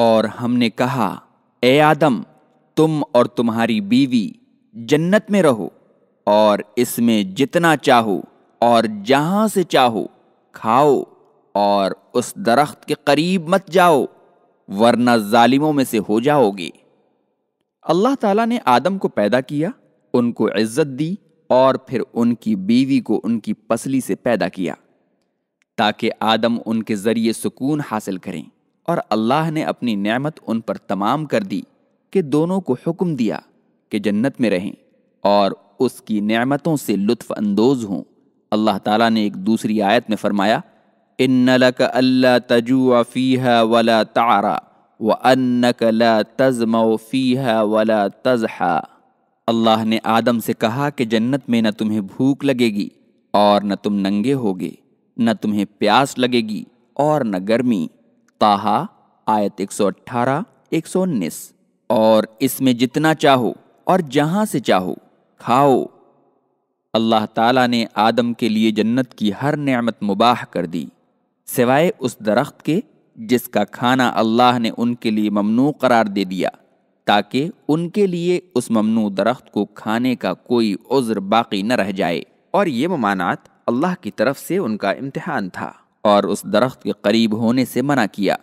اور ہم نے کہا اے آدم تم اور تمہاری بیوی جنت میں رہو اور اس میں جتنا چاہو اور جہاں سے چاہو کھاؤ اور اس درخت کے قریب مت جاؤ ورنہ ظالموں میں سے ہو جاؤ گے اللہ تعالیٰ نے آدم کو پیدا کیا ان کو عزت دی اور پھر ان کی بیوی کو ان کی پسلی سے پیدا کیا تاکہ آدم ان کے ذریعے سکون حاصل کریں اور اللہ نے اپنی نعمت ان پر تمام کر دی کہ دونوں کو حکم دیا کہ جنت میں رہیں اور اس کی نعمتوں سے لطف اندوز ہوں اللہ تعالیٰ نے ایک دوسری آیت میں فرمایا ان اللہ نے آدم سے کہا کہ جنت میں نہ تمہیں بھوک لگے گی اور نہ تم ننگے ہوگے نہ تمہیں پیاس لگے گی اور نہ گرمی تاہا آیت 118 119 اور اس میں جتنا چاہو اور جہاں سے چاہو کھاؤ اللہ تعالیٰ نے آدم کے لیے جنت کی ہر نعمت مباح کر دی سوائے اس درخت کے جس کا کھانا اللہ نے ان کے لیے ممنوع قرار دے دیا تاکہ ان کے لیے اس ممنوع درخت کو کھانے کا کوئی عذر باقی نہ رہ جائے اور یہ ممانعت اللہ کی طرف سے ان کا امتحان تھا اور اس درخت کے قریب ہونے سے منع کیا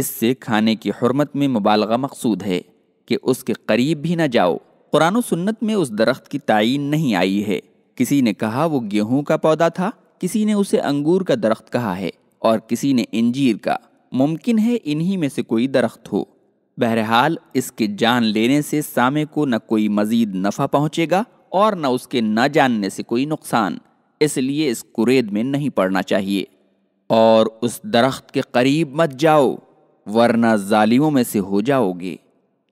اس سے کھانے کی حرمت میں مبالغہ مقصود ہے کہ اس کے قریب بھی نہ جاؤ قرآن و سنت میں اس درخت کی تعین نہیں آئی ہے کسی نے کہا وہ گیہوں کا پودا تھا کسی نے اسے انگور کا درخت کہا ہے اور کسی نے انجیر کا ممکن ہے انہی میں سے کوئی درخت ہو بہرحال اس کے جان لینے سے سامے کو نہ کوئی مزید نفع پہنچے گا اور نہ اس کے نہ جاننے سے کوئی نقصان اس لیے اس قرید میں نہیں پڑنا چاہیے اور اس درخت کے قریب مت جاؤ ورنہ ظالموں میں سے ہو جاؤ گے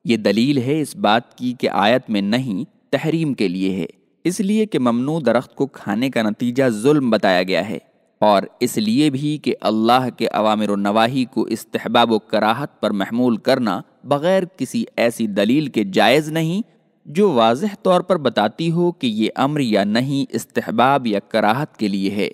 یہ دلیل ہے اس بات کی کہ آیت میں نہیں تحریم کے لیے ہے اس لیے کہ ممنوع درخت کو کھانے کا نتیجہ ظلم بتایا گیا ہے اور اس لیے بھی کہ اللہ کے عوامر و نواحی کو استحباب و کراہت پر محمول کرنا بغیر کسی ایسی دلیل کے جائز نہیں جو واضح طور پر بتاتی ہو کہ یہ امر یا نہیں استحباب یا کراہت کے لیے ہے